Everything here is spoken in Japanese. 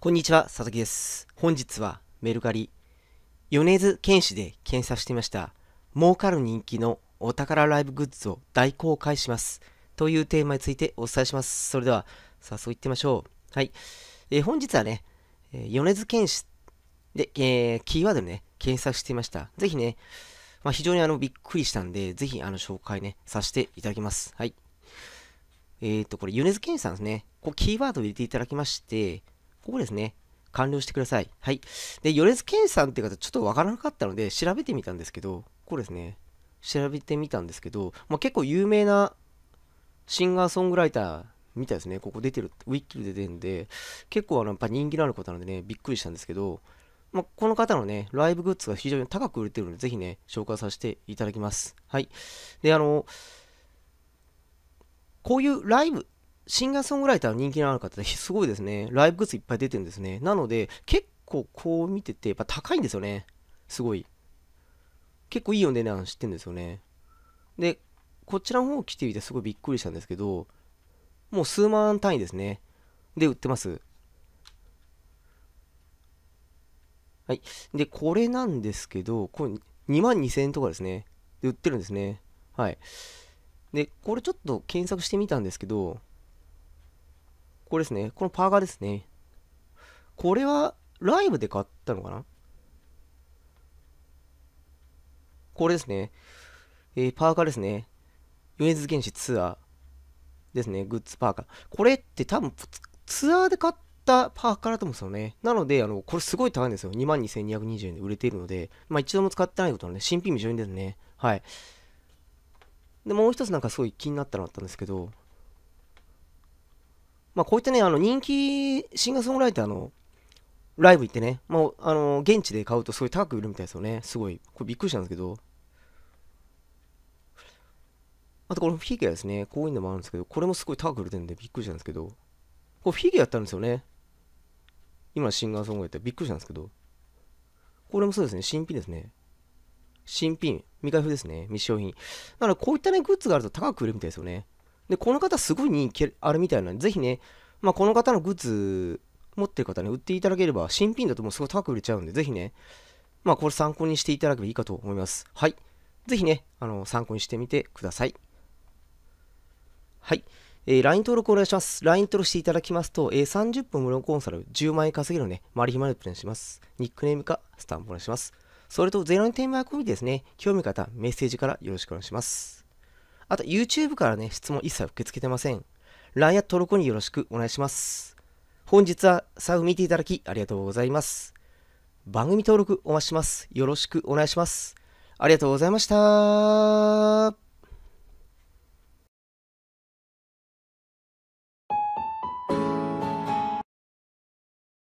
こんにちは、佐々木です。本日はメルカリ、米津玄師で検索してみました。儲かる人気のお宝ライブグッズを大公開します。というテーマについてお伝えします。それでは、早速いってみましょう。はい。えー、本日はね、えー、米津玄師で、えー、キーワードでね、検索していました。ぜひね、まあ、非常にあのびっくりしたんで、ぜひあの紹介ね、させていただきます。はい。えっ、ー、と、これ、米津玄師さんですね。こう、キーワードを入れていただきまして、ここですね。完了してください。はい。で、米津玄師さんって方、ちょっとわからなかったので、調べてみたんですけど、こうですね。調べてみたんですけど、まあ、結構有名なシンガーソングライターみたいですね。ここ出てる、ウィッキルで出てるんで、結構あのやっぱ人気のある方なのでね、びっくりしたんですけど、まあ、この方のね、ライブグッズが非常に高く売れてるので、ぜひね、紹介させていただきます。はい。で、あの、こういうライブシンガーソングライターの人気のある方ってすごいですね。ライブグッズいっぱい出てるんですね。なので、結構こう見てて、やっぱ高いんですよね。すごい。結構いいなん知ってんですよね。で、こちらの方来てみてすごいびっくりしたんですけど、もう数万単位ですね。で、売ってます。はい。で、これなんですけど、これ2万2000円とかですね。で、売ってるんですね。はい。で、これちょっと検索してみたんですけど、これですね。このパーカーですね。これは、ライブで買ったのかなこれですね。えー、パーカーですね。米津玄師ツアーですね。グッズパーカー。これって多分ツアーで買ったパーカーだと思うんですよね。なので、あの、これすごい高いんですよ。22,220円で売れているので、まあ一度も使ってないことなので、新品未承にですね。はい。で、もう一つなんかすごい気になったのあったんですけど、まあ、こういったね、あの人気シンガーソングライターのライブ行ってね、まあ、あの現地で買うとすごい高く売るみたいですよね。すごい。これびっくりしたんですけど。あとこのフィギュアですね。こういうのもあるんですけど、これもすごい高く売れてるんでびっくりしたんですけど。これフィギュアやったんですよね。今シンガーソングライターびっくりしたんですけど。これもそうですね。新品ですね。新品。未開封ですね。未用品。だからこういったね、グッズがあると高く売れるみたいですよね。で、この方すごい人気あるみたいなんで、ぜひね、まあ、この方のグッズ持ってる方ね、売っていただければ、新品だともうすごい高く売れちゃうんで、ぜひね、まあ、これ参考にしていただければいいかと思います。はい。ぜひね、あの、参考にしてみてください。はい。えー、LINE 登録お願いします。LINE 登録していただきますと、えー、30分無料コンサル、10万円稼げるね、マリヒマルプレンします。ニックネームか、スタンプお願いします。それと、ゼロに転売込みですね、興味方、メッセージからよろしくお願いします。あと YouTube からね、質問一切受け付けてません。LINE や登録によろしくお願いします。本日は最後見ていただきありがとうございます。番組登録お待ちします。よろしくお願いします。ありがとうございました。